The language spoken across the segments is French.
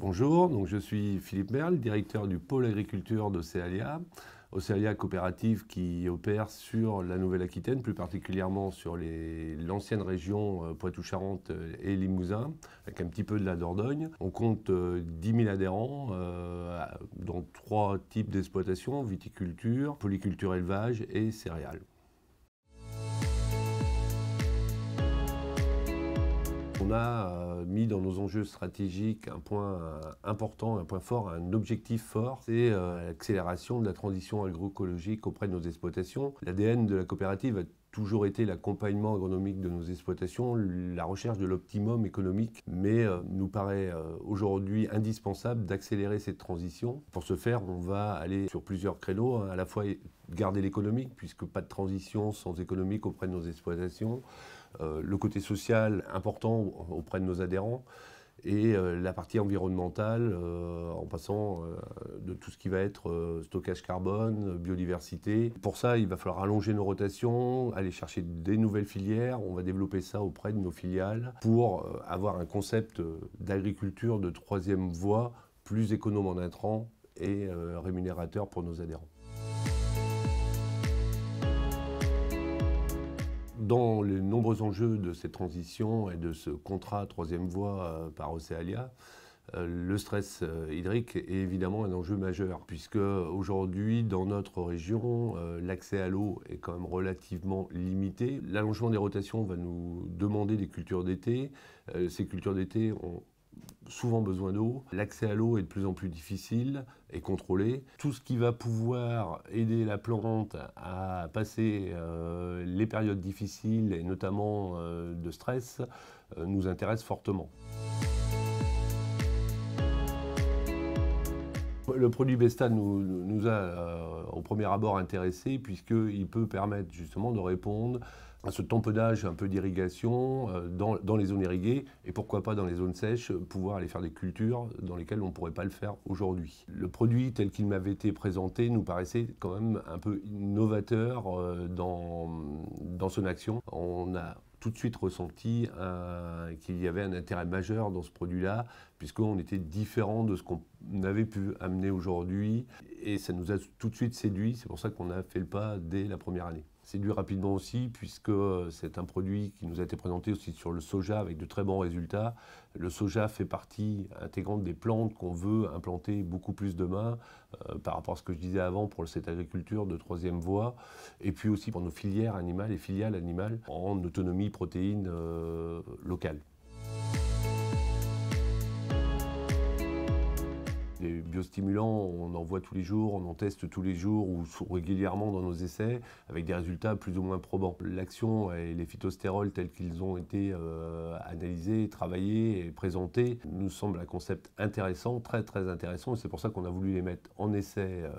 Bonjour, donc je suis Philippe Merle, directeur du pôle agriculture d'Océalia. Océalia coopérative qui opère sur la Nouvelle-Aquitaine, plus particulièrement sur l'ancienne région euh, Poitou-Charentes euh, et Limousin, avec un petit peu de la Dordogne. On compte 10 euh, 000 adhérents dans trois types d'exploitation, viticulture, polyculture élevage et céréales. on a euh, mis dans nos enjeux stratégiques un point euh, important, un point fort, un objectif fort, c'est euh, l'accélération de la transition agroécologique auprès de nos exploitations. L'ADN de la coopérative a toujours été l'accompagnement agronomique de nos exploitations, la recherche de l'optimum économique, mais nous paraît aujourd'hui indispensable d'accélérer cette transition. Pour ce faire, on va aller sur plusieurs créneaux, hein, à la fois garder l'économique, puisque pas de transition sans économique auprès de nos exploitations, euh, le côté social important auprès de nos adhérents et euh, la partie environnementale euh, en passant de tout ce qui va être stockage carbone, biodiversité. Pour ça, il va falloir allonger nos rotations, aller chercher des nouvelles filières. On va développer ça auprès de nos filiales pour avoir un concept d'agriculture de troisième voie plus économe en intrants et rémunérateur pour nos adhérents. dans les nombreux enjeux de cette transition et de ce contrat troisième voie euh, par Océalia, euh, le stress euh, hydrique est évidemment un enjeu majeur, puisque aujourd'hui, dans notre région, l'accès à l'eau est quand même relativement limité. L'allongement des rotations va nous demander des cultures d'été. Ces cultures d'été ont souvent besoin d'eau. L'accès à l'eau est de plus en plus difficile et contrôlé. Tout ce qui va pouvoir aider la plante à passer euh, les périodes difficiles et notamment euh, de stress euh, nous intéresse fortement. Le produit Besta nous a au premier abord intéressé, puisqu'il peut permettre justement de répondre à ce tamponnage un peu d'irrigation euh, dans, dans, les zones irriguées et pourquoi pas dans les zones sèches, pouvoir aller faire des cultures dans lesquelles on ne pourrait pas le faire aujourd'hui. Le produit tel qu'il m'avait été présenté nous paraissait quand même un peu novateur euh, dans, dans son action. On a tout de suite ressenti euh, qu'il y avait un intérêt majeur dans ce produit-là, puisqu'on était différent de ce qu'on avait pu amener aujourd'hui. Et ça nous a tout de suite séduit. C'est pour ça qu'on a fait le pas dès la première année. C'est séduit rapidement aussi, puisque euh, c'est un produit qui nous a été présenté aussi sur le soja avec de très bons résultats. Le soja fait partie intégrante des plantes qu'on veut implanter beaucoup plus demain, euh, par rapport à ce que je disais avant pour cette agriculture de troisième voie, et puis aussi pour nos filières animales et filiales animales en autonomie protéines euh, locales Les biostimulants, on en voit tous les jours, on en teste tous les jours ou régulièrement dans nos essais, avec des résultats plus ou moins probants. L'action et les phytostérols tels qu'ils ont été euh, analysés, travaillés et présentés nous semble un concept intéressant, très très intéressant, et c'est pour ça qu'on a voulu les mettre en essai euh,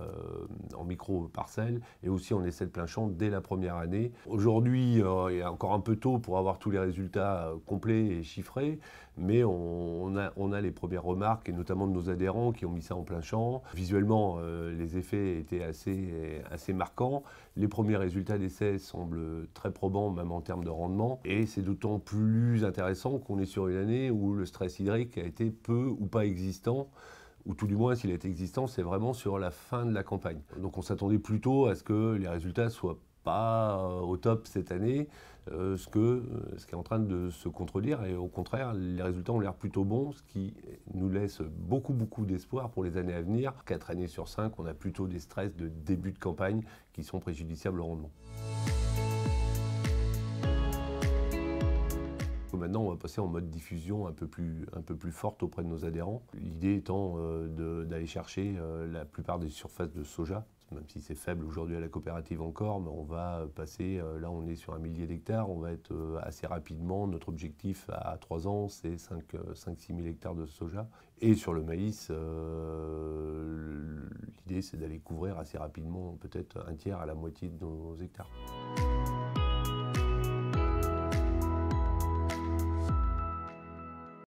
en micro-parcelle et aussi en essai de plein champ dès la première année. Aujourd'hui, euh, il est encore un peu tôt pour avoir tous les résultats complets et chiffrés, mais on, a, on a les premières remarques, et notamment de nos adhérents qui ont mis ça en plein champ. Visuellement, euh, les effets étaient assez, assez marquants. Les premiers résultats d'essais semblent très probants, même en termes de rendement. Et c'est d'autant plus intéressant qu'on est sur une année où le stress hydrique a été peu ou pas existant ou tout du moins s'il est existant, c'est vraiment sur la fin de la campagne. Donc on s'attendait plutôt à ce que les résultats soient euh, au top cette année, euh, euh, ce, qui est en train de se contredire. Et au contraire, les résultats ont l'air plutôt bons, ce qui nous laisse beaucoup, beaucoup d'espoir pour les années à venir. Quatre années sur cinq, on a plutôt des stress de début de campagne qui sont préjudiciables au rendement. maintenant on va passer en mode diffusion un peu plus, forte auprès de nos adhérents. L'idée étant euh, d'aller chercher euh, la plupart des surfaces de soja, même si c'est faible aujourd'hui à la coopérative encore, mais on va passer, euh, là on est sur un millier d'hectares, on va être assez rapidement, notre objectif à 3 ans c'est 5-6 000 hectares de soja. Et sur le maïs, l'idée c'est d'aller couvrir assez rapidement peut-être un tiers à la moitié de nos hectares.